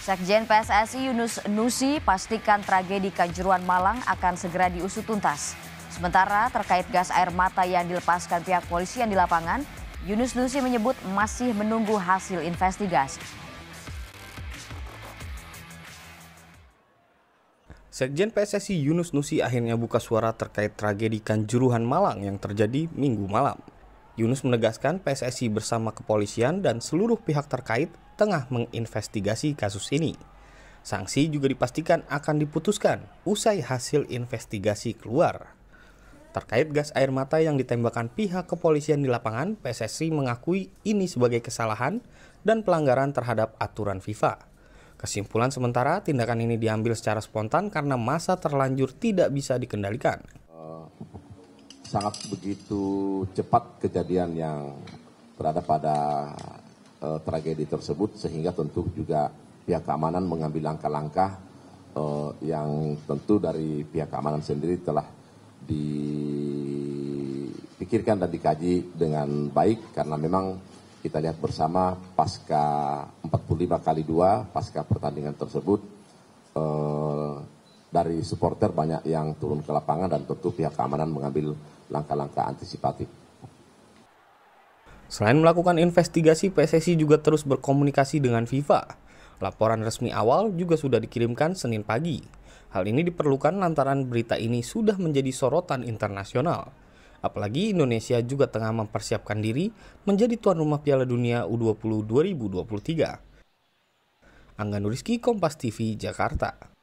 Sekjen PSSI Yunus Nusi pastikan tragedi Kanjuruan Malang akan segera diusut tuntas. Sementara terkait gas air mata yang dilepaskan pihak polisi yang di lapangan, Yunus Nusi menyebut masih menunggu hasil investigasi. Sekjen PSSI Yunus Nusi akhirnya buka suara terkait tragedi Kanjuruhan Malang yang terjadi minggu malam. Yunus menegaskan PSSI bersama kepolisian dan seluruh pihak terkait tengah menginvestigasi kasus ini. Sanksi juga dipastikan akan diputuskan usai hasil investigasi keluar. Terkait gas air mata yang ditembakkan pihak kepolisian di lapangan, PSSI mengakui ini sebagai kesalahan dan pelanggaran terhadap aturan FIFA. Kesimpulan sementara, tindakan ini diambil secara spontan karena masa terlanjur tidak bisa dikendalikan sangat begitu cepat kejadian yang berada pada uh, tragedi tersebut sehingga tentu juga pihak keamanan mengambil langkah-langkah uh, yang tentu dari pihak keamanan sendiri telah dipikirkan dan dikaji dengan baik karena memang kita lihat bersama pasca 45 kali dua pasca pertandingan tersebut uh, dari supporter banyak yang turun ke lapangan dan tentu pihak keamanan mengambil langkah-langkah antisipatif. Selain melakukan investigasi, PSSI juga terus berkomunikasi dengan FIFA. Laporan resmi awal juga sudah dikirimkan Senin pagi. Hal ini diperlukan lantaran berita ini sudah menjadi sorotan internasional. Apalagi Indonesia juga tengah mempersiapkan diri menjadi tuan rumah Piala Dunia U20 2023. Angga Nuriski, Kompas TV, Jakarta.